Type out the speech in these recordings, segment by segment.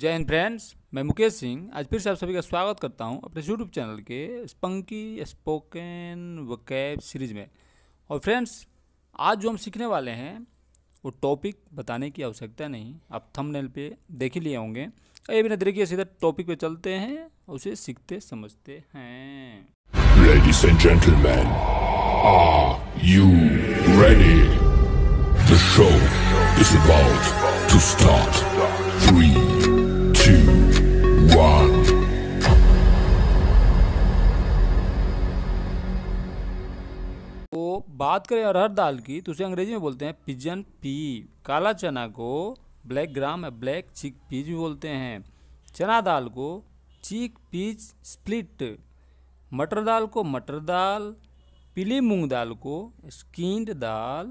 जय हिंद फ्रेंड्स मैं मुकेश सिंह आज फिर से आप सभी का स्वागत करता हूं अपने यूट्यूब चैनल के स्पंकी स्पोकन वकैब सीरीज में और फ्रेंड्स आज जो हम सीखने वाले हैं वो टॉपिक बताने की आवश्यकता नहीं आप थंबनेल पे देख ही लिए होंगे ये बिना देखिए सीधा टॉपिक पे चलते हैं उसे सीखते समझते हैं Three, बात करें अरहर दाल की तो उसे अंग्रेजी में बोलते हैं पिजन पी काला चना को ब्लैक ग्राम या ब्लैक चिक पीज भी बोलते हैं चना दाल को चीक पीज स्प्लिट मटर दाल को मटर दाल पीली मूंग दाल को स्कीड दाल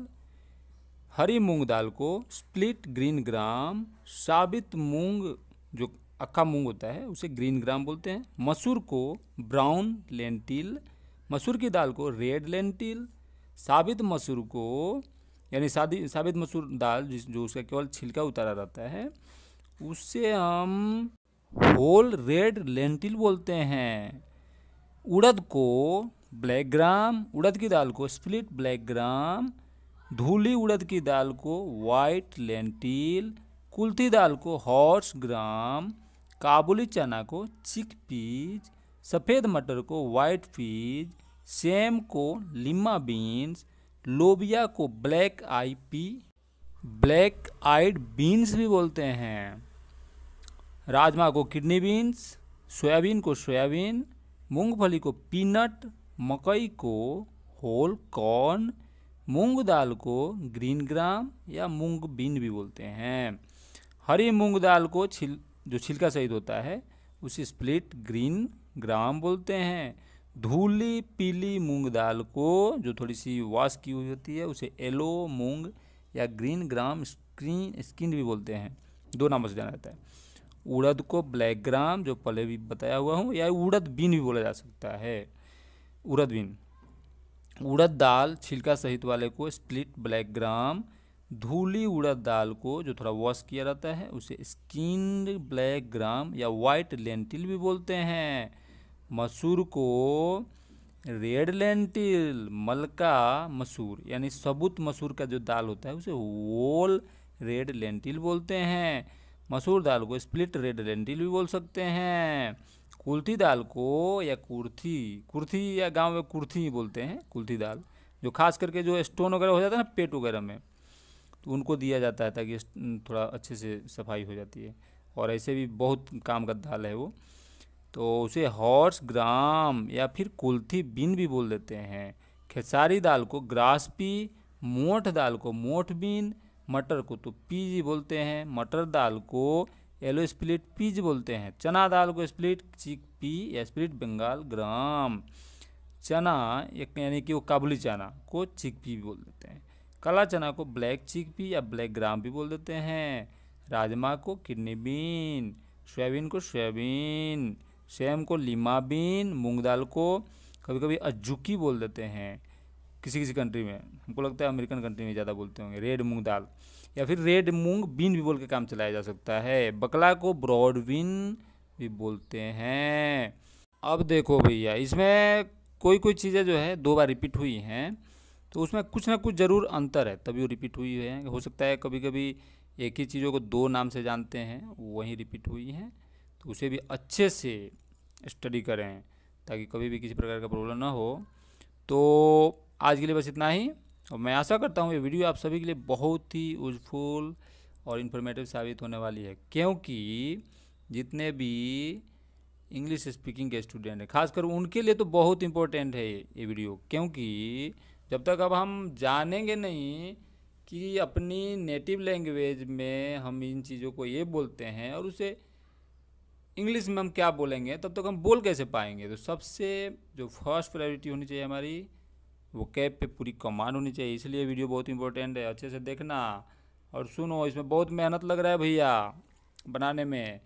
हरी मूंग दाल को स्प्लिट ग्रीन ग्राम साबित मूंग जो अक्खा मूंग होता है उसे ग्रीन ग्राम बोलते हैं मसूर को ब्राउन लेंटिल मसूर की दाल को रेड लेंटिल साबित मसूर को यानी सादी साबित मसूर दाल जिस जो उसका केवल छिलका उतारा रहता है उससे हम होल रेड लेंटिल बोलते हैं उड़द को ब्लैक ग्राम उड़द की दाल को स्प्लिट ब्लैक ग्राम धूली उड़द की दाल को वाइट लेंटिल कुल्थी दाल को हॉर्स ग्राम काबुली चना को चिक पीज सफ़ेद मटर को वाइट पीज सेम को लिमा बीन्स लोबिया को black eye pea black eyed beans भी बोलते हैं राजमा को किडनी बीन्स सोयाबीन को सोयाबीन मूंगफली को पीनट मकई को होल कॉर्न मूंग दाल को ग्रीन ग्राम या मूंग बीन भी बोलते हैं हरी मूंग दाल को छिल जो छिलका सहित होता है उसे स्प्लिट ग्रीन ग्राम बोलते हैं धूली पीली मूंग दाल को जो थोड़ी सी वॉश की हुई होती है उसे येलो मूंग या ग्रीन ग्राम स्क्रीन स्किन भी बोलते हैं दो नामों से जाना जाता है उड़द को ब्लैक ग्राम जो पहले भी बताया हुआ हूँ या उड़द बीन भी बोला जा सकता है उड़द बीन उड़द दाल छिलका सहित वाले को स्प्लिट ब्लैक ग्राम धूली उड़द दाल को जो थोड़ा वॉश किया जाता है उसे स्किन ब्लैक ग्राम या वाइट लेंटिल भी बोलते हैं मसूर को रेड लेंटिल मलका मसूर यानी सबूत मसूर का जो दाल होता है उसे वोल रेड लेंटिल बोलते हैं मसूर दाल को स्प्लिट रेड लेंटिल भी बोल सकते हैं कुल्थी दाल को या कुर्थी कुर्थी या गांव में कुर्थी बोलते हैं कुल्थी दाल जो खास करके जो स्टोन वगैरह हो जाता है ना पेट वगैरह में तो उनको दिया जाता है ताकि थोड़ा अच्छे से सफाई हो जाती है और ऐसे भी बहुत काम का दाल है वो तो उसे हॉर्स ग्राम या फिर कुल्थी बीन भी बोल देते हैं खेसारी दाल को ग्रास पी मोठ दाल को मोठ बीन मटर को तो पीज बोलते हैं मटर दाल को येलो स्प्लिट पीज बोलते हैं चना दाल को स्प्लिट चिक पी या स्प्लिट बंगाल ग्राम चना यानी कि वो काबुली चना को चिक पी भी बोल देते हैं काला चना को ब्लैक चिक पी या ब्लैक ग्राम भी बोल देते हैं राजमा को किडनी बीन सोयाबीन को सोयाबीन सेम को लीमा बीन मूंग दाल को कभी कभी अज्जुकी बोल देते हैं किसी किसी कंट्री में हमको लगता है अमेरिकन कंट्री में ज़्यादा बोलते होंगे रेड मूंग दाल या फिर रेड मूंग बीन भी बोल के काम चलाया जा सकता है बकला को ब्रॉड बीन भी बोलते हैं अब देखो भैया इसमें कोई कोई चीज़ें जो है दो बार रिपीट हुई हैं तो उसमें कुछ ना कुछ ज़रूर अंतर है तभी वो रिपीट हुई है हो सकता है कभी कभी एक ही चीज़ों को दो नाम से जानते हैं वहीं रिपीट हुई हैं उसे भी अच्छे से स्टडी करें ताकि कभी भी किसी प्रकार का प्रॉब्लम ना हो तो आज के लिए बस इतना ही और मैं आशा करता हूँ ये वीडियो आप सभी के लिए बहुत ही यूजफुल और इन्फॉर्मेटिव साबित होने वाली है क्योंकि जितने भी इंग्लिश स्पीकिंग के स्टूडेंट हैं खासकर उनके लिए तो बहुत इम्पोर्टेंट है ये वीडियो क्योंकि जब तक अब हम जानेंगे नहीं कि अपनी नेटिव लैंग्वेज में हम इन चीज़ों को ये बोलते हैं और उसे इंग्लिश में हम क्या बोलेंगे तब तक तो हम बोल कैसे पाएंगे तो सबसे जो फर्स्ट प्रायोरिटी होनी चाहिए हमारी वो कैब पे पूरी कमांड होनी चाहिए इसलिए वीडियो बहुत इंपॉर्टेंट है अच्छे से देखना और सुनो इसमें बहुत मेहनत लग रहा है भैया बनाने में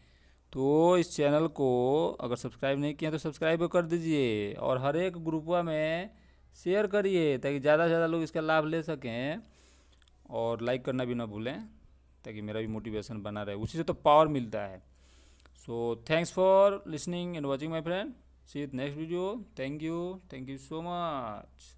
तो इस चैनल को अगर सब्सक्राइब नहीं किया तो सब्सक्राइब कर दीजिए और हर एक ग्रुपवा में शेयर करिए ताकि ज़्यादा से ज़्यादा लोग इसका लाभ ले सकें और लाइक करना भी ना भूलें ताकि मेरा भी मोटिवेशन बना रहे उसी से तो पावर मिलता है so thanks for listening and watching my friend see you next video thank you thank you so much